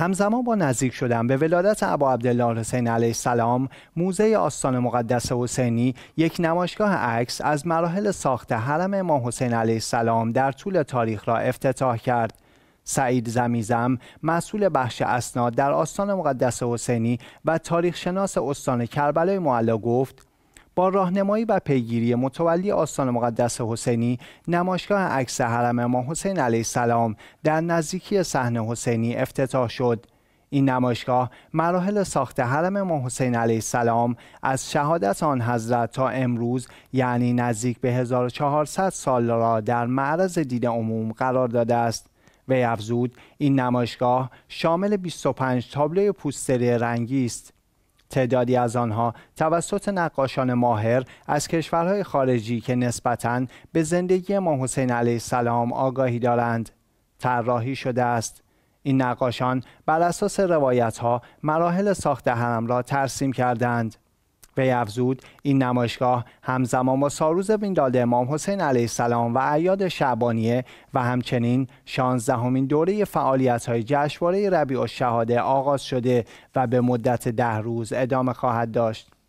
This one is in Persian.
همزمان با نزدیک شدن به ولادت ابا عبدالله حسین علیه السلام موزه آستان مقدس حسینی یک نمایشگاه عکس از مراحل ساخت حرم امام حسین علیه السلام در طول تاریخ را افتتاح کرد سعید زمیزم مسئول بخش اسناد در آستان مقدس حسینی و تاریخشناس استان کربلای معلا گفت با راهنمایی و پیگیری متولی آستان مقدس حسینی نمایشگاه عکس حرم امام حسین علیه السلام در نزدیکی صحن حسینی افتتاح شد این نمایشگاه مراحل ساخت حرم امام حسین علیه السلام از شهادت آن حضرت تا امروز یعنی نزدیک به 1400 سال را در معرض دید عموم قرار داده است وی افزود این نمایشگاه شامل 25 تابلوی پوستری رنگی است تعدادی از آنها توسط نقاشان ماهر از کشورهای خارجی که نسبتاً به زندگی امام حسین علیه السلام آگاهی دارند طراحی شده است این نقاشان بر اساس روایت ها مراحل ساخت حرم را ترسیم کردند وی افزود این نمایشگاه همزمان با ساروز داده امام حسین علیه السلام و عیاد شعبانیه و همچنین شانزدهمین دوره فعالیت های جشنواره ربیع شهاده آغاز شده و به مدت ده روز ادامه خواهد داشت